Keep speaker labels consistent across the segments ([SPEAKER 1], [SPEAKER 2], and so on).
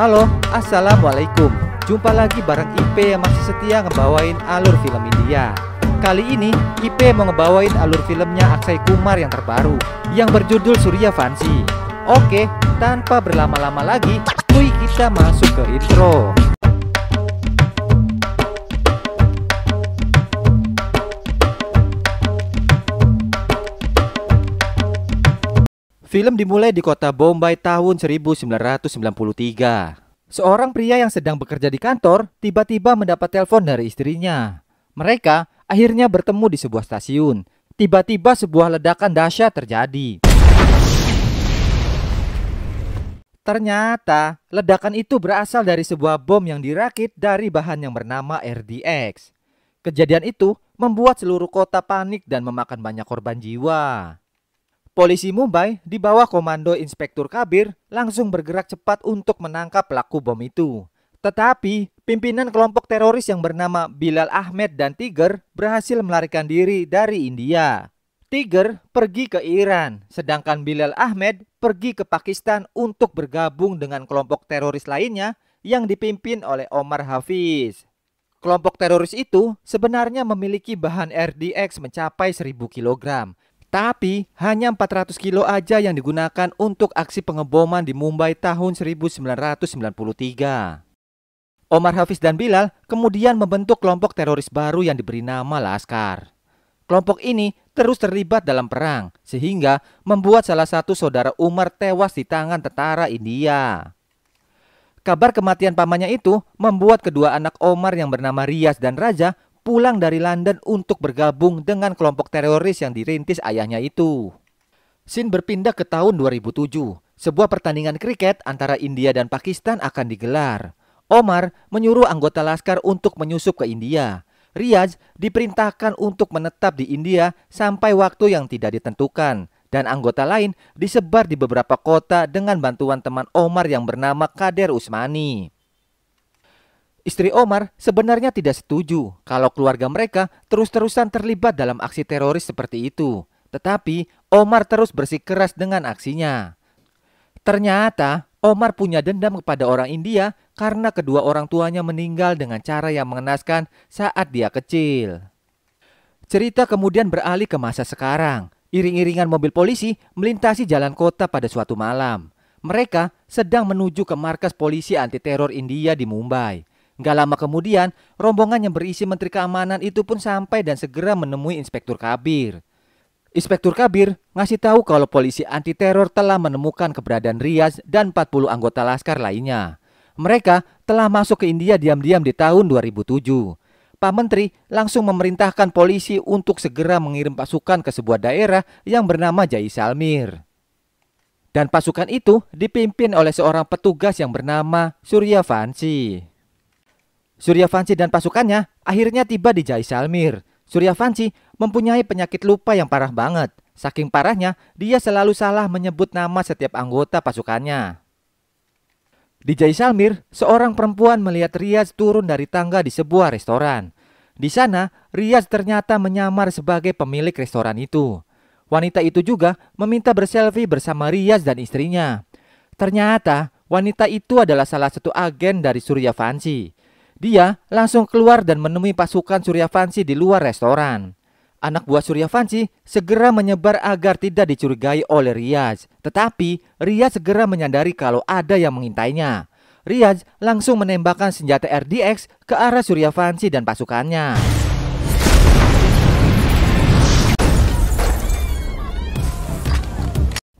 [SPEAKER 1] Halo, Assalamualaikum Jumpa lagi bareng IP yang masih setia ngebawain alur film India Kali ini, IP mau ngebawain alur filmnya Aksai Kumar yang terbaru Yang berjudul Surya Fancy Oke, tanpa berlama-lama lagi, cuy kita masuk ke intro Film dimulai di kota Bombay tahun 1993. Seorang pria yang sedang bekerja di kantor tiba-tiba mendapat telepon dari istrinya. Mereka akhirnya bertemu di sebuah stasiun. Tiba-tiba sebuah ledakan dahsyat terjadi. Ternyata ledakan itu berasal dari sebuah bom yang dirakit dari bahan yang bernama RDX. Kejadian itu membuat seluruh kota panik dan memakan banyak korban jiwa. Polisi Mumbai di bawah komando Inspektur Kabir langsung bergerak cepat untuk menangkap pelaku bom itu. Tetapi, pimpinan kelompok teroris yang bernama Bilal Ahmed dan Tiger berhasil melarikan diri dari India. Tiger pergi ke Iran, sedangkan Bilal Ahmed pergi ke Pakistan untuk bergabung dengan kelompok teroris lainnya yang dipimpin oleh Omar Hafiz. Kelompok teroris itu sebenarnya memiliki bahan RDX mencapai 1000 kilogram. Tapi hanya 400 kilo aja yang digunakan untuk aksi pengeboman di Mumbai tahun 1993. Omar Hafiz dan Bilal kemudian membentuk kelompok teroris baru yang diberi nama Laskar. Kelompok ini terus terlibat dalam perang sehingga membuat salah satu saudara Umar tewas di tangan tentara India. Kabar kematian pamannya itu membuat kedua anak Omar yang bernama Rias dan Raja pulang dari London untuk bergabung dengan kelompok teroris yang dirintis ayahnya itu. Sin berpindah ke tahun 2007. Sebuah pertandingan kriket antara India dan Pakistan akan digelar. Omar menyuruh anggota laskar untuk menyusup ke India. Riaz diperintahkan untuk menetap di India sampai waktu yang tidak ditentukan dan anggota lain disebar di beberapa kota dengan bantuan teman Omar yang bernama Kader Usmani. Istri Omar sebenarnya tidak setuju kalau keluarga mereka terus-terusan terlibat dalam aksi teroris seperti itu. Tetapi Omar terus bersikeras dengan aksinya. Ternyata Omar punya dendam kepada orang India karena kedua orang tuanya meninggal dengan cara yang mengenaskan saat dia kecil. Cerita kemudian beralih ke masa sekarang. Iring-iringan mobil polisi melintasi jalan kota pada suatu malam. Mereka sedang menuju ke markas polisi anti teror India di Mumbai. Gak lama kemudian, rombongan yang berisi Menteri Keamanan itu pun sampai dan segera menemui Inspektur Kabir. Inspektur Kabir ngasih tahu kalau polisi anti teror telah menemukan keberadaan Rias dan 40 anggota laskar lainnya. Mereka telah masuk ke India diam-diam di tahun 2007. Pak Menteri langsung memerintahkan polisi untuk segera mengirim pasukan ke sebuah daerah yang bernama Jai Salmir. Dan pasukan itu dipimpin oleh seorang petugas yang bernama Surya Fansi. Surya Fancy dan pasukannya akhirnya tiba di Jaisalmir. Surya Fancy mempunyai penyakit lupa yang parah banget. Saking parahnya, dia selalu salah menyebut nama setiap anggota pasukannya. Di Jaisalmir, seorang perempuan melihat Riaz turun dari tangga di sebuah restoran. Di sana, Riaz ternyata menyamar sebagai pemilik restoran itu. Wanita itu juga meminta berselfie bersama Riaz dan istrinya. Ternyata, wanita itu adalah salah satu agen dari Surya Fancy. Dia langsung keluar dan menemui pasukan Surya Suryavansi di luar restoran. Anak buah Surya Suryavansi segera menyebar agar tidak dicurigai oleh Riaz. Tetapi Riaz segera menyadari kalau ada yang mengintainya. Riaz langsung menembakkan senjata RDX ke arah Surya Suryavansi dan pasukannya.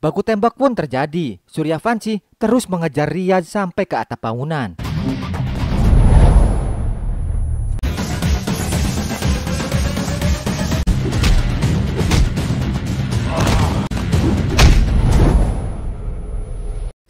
[SPEAKER 1] Baku tembak pun terjadi. Surya Suryavansi terus mengejar Riaz sampai ke atap bangunan.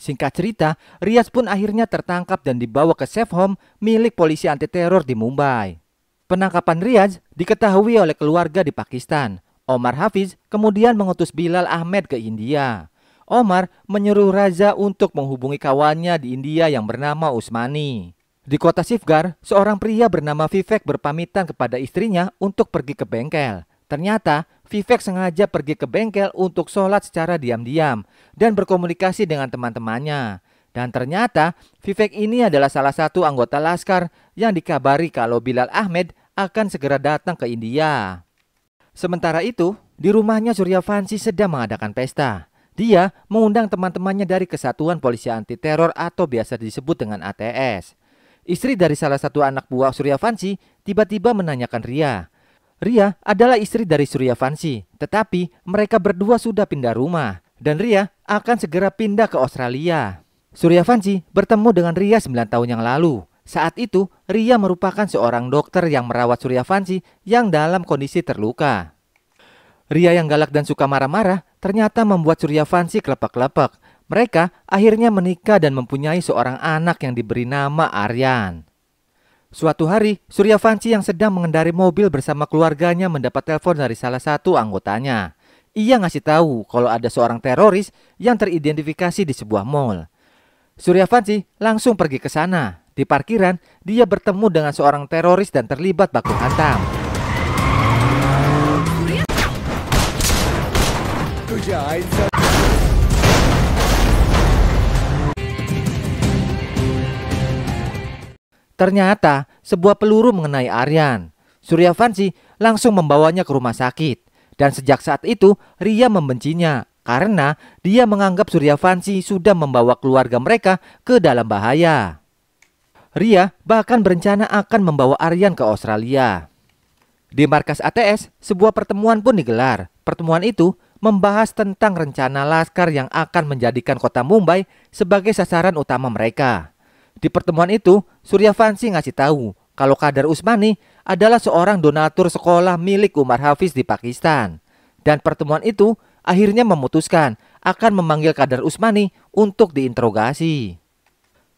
[SPEAKER 1] Singkat cerita, Rias pun akhirnya tertangkap dan dibawa ke safe home milik polisi anti teror di Mumbai. Penangkapan Riaz diketahui oleh keluarga di Pakistan. Omar Hafiz kemudian mengutus Bilal Ahmed ke India. Omar menyuruh Raja untuk menghubungi kawannya di India yang bernama Usmani. Di kota Sifgar, seorang pria bernama Vivek berpamitan kepada istrinya untuk pergi ke bengkel. Ternyata, Vivek sengaja pergi ke bengkel untuk sholat secara diam-diam dan berkomunikasi dengan teman-temannya. Dan ternyata, Vivek ini adalah salah satu anggota Laskar yang dikabari kalau Bilal Ahmed akan segera datang ke India. Sementara itu, di rumahnya Surya Fansi sedang mengadakan pesta. Dia mengundang teman-temannya dari Kesatuan Polisi Anti Teror atau biasa disebut dengan ATS. Istri dari salah satu anak buah Surya Fansi tiba-tiba menanyakan Ria, Ria adalah istri dari Surya Vansi, tetapi mereka berdua sudah pindah rumah dan Ria akan segera pindah ke Australia. Surya Vansi bertemu dengan Ria 9 tahun yang lalu. Saat itu, Ria merupakan seorang dokter yang merawat Surya Vansi yang dalam kondisi terluka. Ria yang galak dan suka marah-marah ternyata membuat Surya Vansi kelepak-kelepak. Mereka akhirnya menikah dan mempunyai seorang anak yang diberi nama Aryan. Suatu hari, Surya Fanci yang sedang mengendari mobil bersama keluarganya mendapat telepon dari salah satu anggotanya. Ia ngasih tahu kalau ada seorang teroris yang teridentifikasi di sebuah mall. Surya Fanci langsung pergi ke sana. Di parkiran, dia bertemu dengan seorang teroris dan terlibat baku hantam. Surya! Ternyata sebuah peluru mengenai Aryan. Surya Fansi langsung membawanya ke rumah sakit. Dan sejak saat itu Ria membencinya karena dia menganggap Surya Fansi sudah membawa keluarga mereka ke dalam bahaya. Ria bahkan berencana akan membawa Aryan ke Australia. Di markas ATS, sebuah pertemuan pun digelar. Pertemuan itu membahas tentang rencana laskar yang akan menjadikan kota Mumbai sebagai sasaran utama mereka. Di pertemuan itu, Surya Fansi ngasih tahu kalau Kadar Usmani adalah seorang donatur sekolah milik Umar Hafiz di Pakistan. Dan pertemuan itu akhirnya memutuskan akan memanggil Kadar Usmani untuk diinterogasi.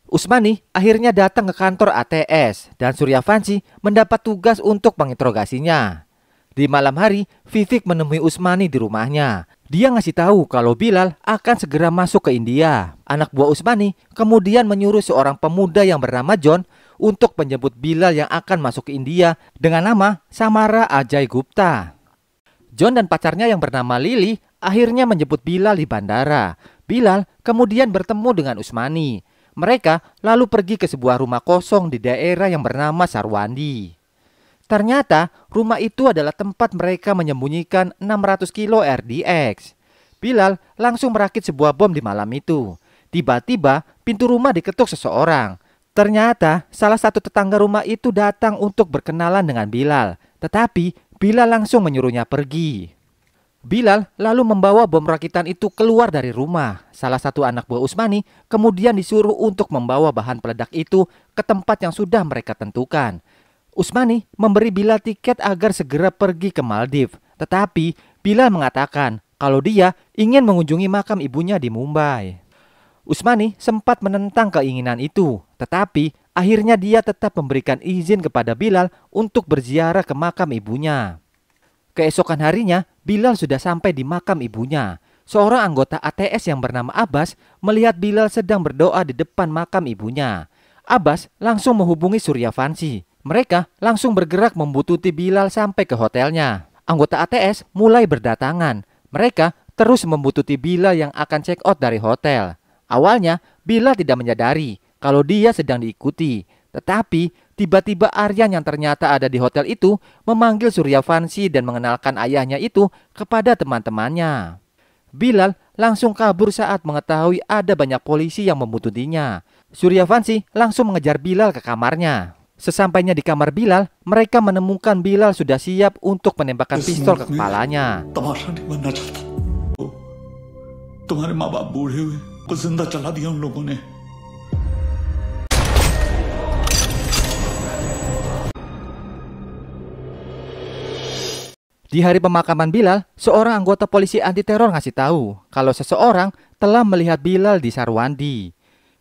[SPEAKER 1] Usmani akhirnya datang ke kantor ATS dan Surya Fansi mendapat tugas untuk menginterogasinya. Di malam hari, Vivik menemui Usmani di rumahnya dia ngasih tahu kalau Bilal akan segera masuk ke India. Anak buah Usmani kemudian menyuruh seorang pemuda yang bernama John untuk menjemput Bilal yang akan masuk ke India dengan nama Samara Ajay Gupta. John dan pacarnya yang bernama Lily akhirnya menjemput Bilal di bandara. Bilal kemudian bertemu dengan Usmani. Mereka lalu pergi ke sebuah rumah kosong di daerah yang bernama Sarwandi. Ternyata rumah itu adalah tempat mereka menyembunyikan 600 kilo RDX. Bilal langsung merakit sebuah bom di malam itu. Tiba-tiba pintu rumah diketuk seseorang. Ternyata salah satu tetangga rumah itu datang untuk berkenalan dengan Bilal. Tetapi Bilal langsung menyuruhnya pergi. Bilal lalu membawa bom rakitan itu keluar dari rumah. Salah satu anak buah Usmani kemudian disuruh untuk membawa bahan peledak itu ke tempat yang sudah mereka tentukan. Usmani memberi Bila tiket agar segera pergi ke Maldives. Tetapi Bila mengatakan kalau dia ingin mengunjungi makam ibunya di Mumbai. Usmani sempat menentang keinginan itu, tetapi akhirnya dia tetap memberikan izin kepada Bilal untuk berziarah ke makam ibunya. Keesokan harinya, Bilal sudah sampai di makam ibunya. Seorang anggota ATS yang bernama Abbas melihat Bilal sedang berdoa di depan makam ibunya. Abbas langsung menghubungi Surya Fansi mereka langsung bergerak membututi Bilal sampai ke hotelnya. Anggota ATS mulai berdatangan. Mereka terus membututi Bilal yang akan check out dari hotel. Awalnya, Bilal tidak menyadari kalau dia sedang diikuti. Tetapi, tiba-tiba Aryan yang ternyata ada di hotel itu memanggil Surya Fansi dan mengenalkan ayahnya itu kepada teman-temannya. Bilal langsung kabur saat mengetahui ada banyak polisi yang membututinya. Surya Fansi langsung mengejar Bilal ke kamarnya. Sesampainya di kamar Bilal, mereka menemukan Bilal sudah siap untuk menembakkan pistol ke kepalanya. Oh, di hari pemakaman Bilal, seorang anggota polisi anti teror ngasih tahu kalau seseorang telah melihat Bilal di Sarwandi.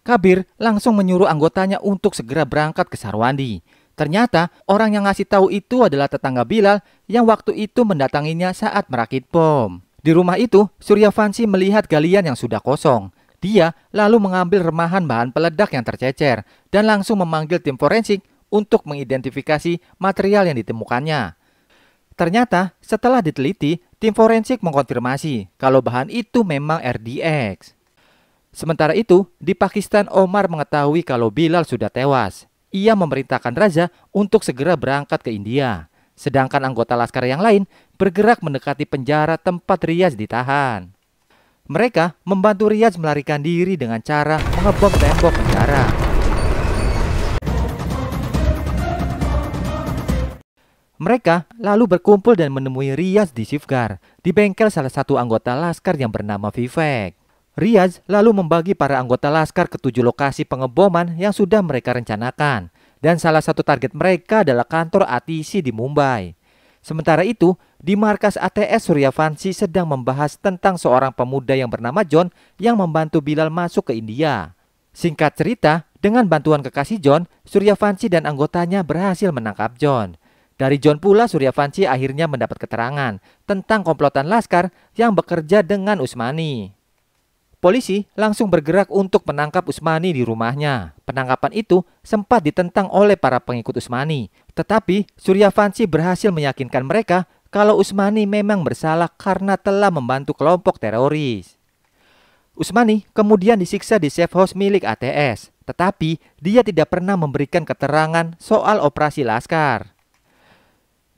[SPEAKER 1] Kabir langsung menyuruh anggotanya untuk segera berangkat ke Sarwandi. Ternyata orang yang ngasih tahu itu adalah tetangga Bilal yang waktu itu mendatanginya saat merakit bom. Di rumah itu, Surya Fansi melihat galian yang sudah kosong. Dia lalu mengambil remahan bahan peledak yang tercecer dan langsung memanggil tim forensik untuk mengidentifikasi material yang ditemukannya. Ternyata, setelah diteliti, tim forensik mengkonfirmasi kalau bahan itu memang RDX. Sementara itu, di Pakistan Omar mengetahui kalau Bilal sudah tewas. Ia memerintahkan Raja untuk segera berangkat ke India. Sedangkan anggota laskar yang lain bergerak mendekati penjara tempat Riaz ditahan. Mereka membantu Riaz melarikan diri dengan cara mengebom tembok penjara. Mereka lalu berkumpul dan menemui Riaz di Shifgar, di bengkel salah satu anggota laskar yang bernama Vivek. Riaz lalu membagi para anggota Laskar ke tujuh lokasi pengeboman yang sudah mereka rencanakan, dan salah satu target mereka adalah kantor ATC di Mumbai. Sementara itu, di markas ATS Surya Suryavansi sedang membahas tentang seorang pemuda yang bernama John yang membantu Bilal masuk ke India. Singkat cerita, dengan bantuan kekasih John, Surya Suryavansi dan anggotanya berhasil menangkap John. Dari John pula Surya Suryavansi akhirnya mendapat keterangan tentang komplotan Laskar yang bekerja dengan Usmani. Polisi langsung bergerak untuk menangkap Usmani di rumahnya. Penangkapan itu sempat ditentang oleh para pengikut Usmani. Tetapi Surya Fansi berhasil meyakinkan mereka kalau Usmani memang bersalah karena telah membantu kelompok teroris. Usmani kemudian disiksa di safe house milik ATS. Tetapi dia tidak pernah memberikan keterangan soal operasi Laskar.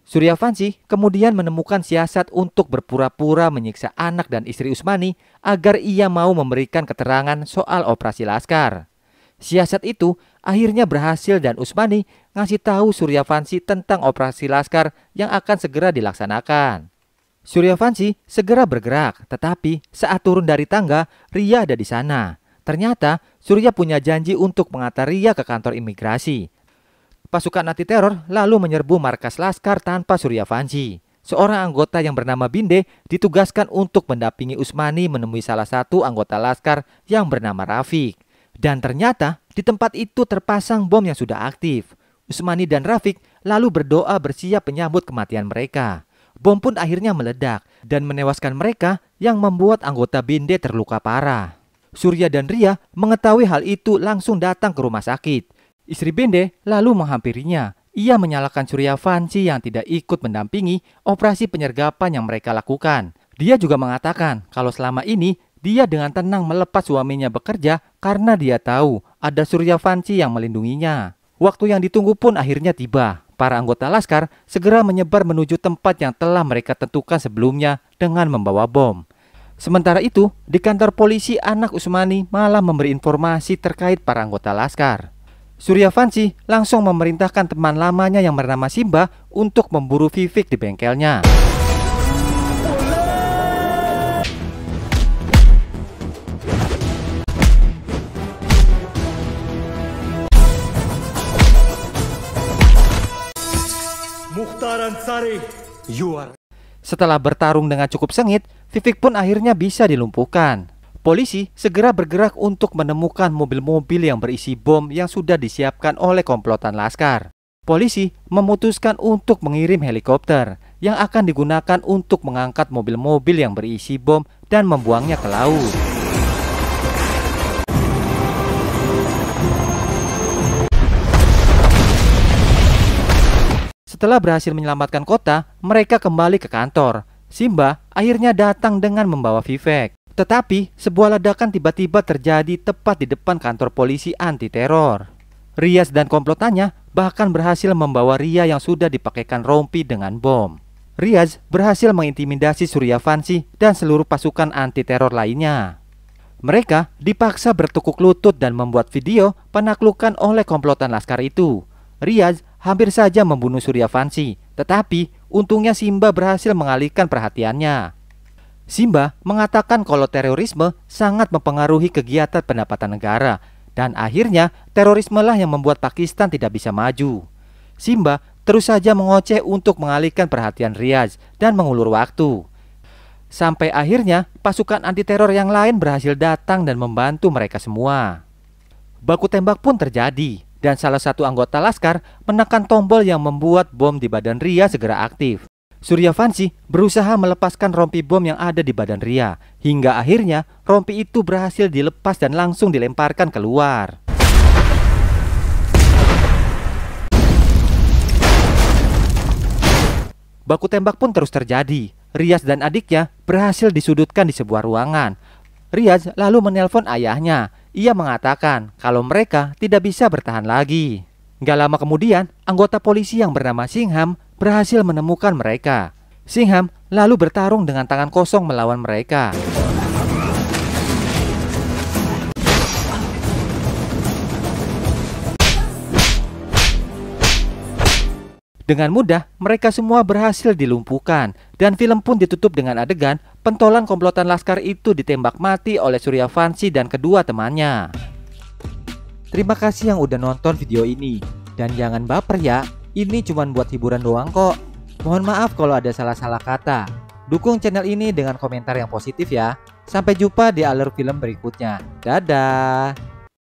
[SPEAKER 1] Surya Fansi kemudian menemukan siasat untuk berpura-pura menyiksa anak dan istri Usmani agar ia mau memberikan keterangan soal operasi Laskar. Siasat itu akhirnya berhasil dan Usmani ngasih tahu Surya Fansi tentang operasi Laskar yang akan segera dilaksanakan. Surya Fansi segera bergerak, tetapi saat turun dari tangga, Ria ada di sana. Ternyata Surya punya janji untuk mengantar Ria ke kantor imigrasi. Pasukan anti teror lalu menyerbu markas Laskar tanpa Surya Fanji. Seorang anggota yang bernama Binde ditugaskan untuk mendampingi Usmani menemui salah satu anggota Laskar yang bernama Rafiq. Dan ternyata di tempat itu terpasang bom yang sudah aktif. Usmani dan Rafiq lalu berdoa bersiap menyambut kematian mereka. Bom pun akhirnya meledak dan menewaskan mereka yang membuat anggota Binde terluka parah. Surya dan Ria mengetahui hal itu langsung datang ke rumah sakit. Istri Bende lalu menghampirinya. Ia menyalahkan Surya Fancy yang tidak ikut mendampingi operasi penyergapan yang mereka lakukan. Dia juga mengatakan kalau selama ini dia dengan tenang melepas suaminya bekerja karena dia tahu ada Surya Fancy yang melindunginya. Waktu yang ditunggu pun akhirnya tiba. Para anggota Laskar segera menyebar menuju tempat yang telah mereka tentukan sebelumnya dengan membawa bom. Sementara itu, di kantor polisi anak Usmani malah memberi informasi terkait para anggota Laskar. Surya Fanci langsung memerintahkan teman lamanya yang bernama Simba untuk memburu Vivik di bengkelnya. Setelah bertarung dengan cukup sengit, Vivik pun akhirnya bisa dilumpuhkan. Polisi segera bergerak untuk menemukan mobil-mobil yang berisi bom yang sudah disiapkan oleh komplotan Laskar. Polisi memutuskan untuk mengirim helikopter yang akan digunakan untuk mengangkat mobil-mobil yang berisi bom dan membuangnya ke laut. Setelah berhasil menyelamatkan kota, mereka kembali ke kantor. Simba akhirnya datang dengan membawa Vivek. Tetapi, sebuah ledakan tiba-tiba terjadi tepat di depan kantor polisi anti teror. Rias dan komplotannya bahkan berhasil membawa Ria yang sudah dipakaikan rompi dengan bom. Riaz berhasil mengintimidasi Surya Fansi dan seluruh pasukan anti teror lainnya. Mereka dipaksa bertukuk lutut dan membuat video penaklukan oleh komplotan laskar itu. Riaz hampir saja membunuh Surya Fansi, tetapi untungnya Simba berhasil mengalihkan perhatiannya. Simba mengatakan kalau terorisme sangat mempengaruhi kegiatan pendapatan negara dan akhirnya terorisme lah yang membuat Pakistan tidak bisa maju. Simba terus saja mengoceh untuk mengalihkan perhatian Riaz dan mengulur waktu. Sampai akhirnya pasukan anti teror yang lain berhasil datang dan membantu mereka semua. Baku tembak pun terjadi dan salah satu anggota laskar menekan tombol yang membuat bom di badan Ria segera aktif. Surya Fansi berusaha melepaskan rompi bom yang ada di badan Ria, hingga akhirnya rompi itu berhasil dilepas dan langsung dilemparkan keluar. Baku tembak pun terus terjadi. Rias dan adiknya berhasil disudutkan di sebuah ruangan. Rias lalu menelpon ayahnya. Ia mengatakan kalau mereka tidak bisa bertahan lagi. Gak lama kemudian, anggota polisi yang bernama Singham berhasil menemukan mereka. Singham lalu bertarung dengan tangan kosong melawan mereka. Dengan mudah, mereka semua berhasil dilumpuhkan dan film pun ditutup dengan adegan pentolan komplotan Laskar itu ditembak mati oleh Surya Fansi dan kedua temannya. Terima kasih yang udah nonton video ini dan jangan baper ya ini cuma buat hiburan doang kok. Mohon maaf kalau ada salah-salah kata. Dukung channel ini dengan komentar yang positif ya. Sampai jumpa di alur film berikutnya. Dadah!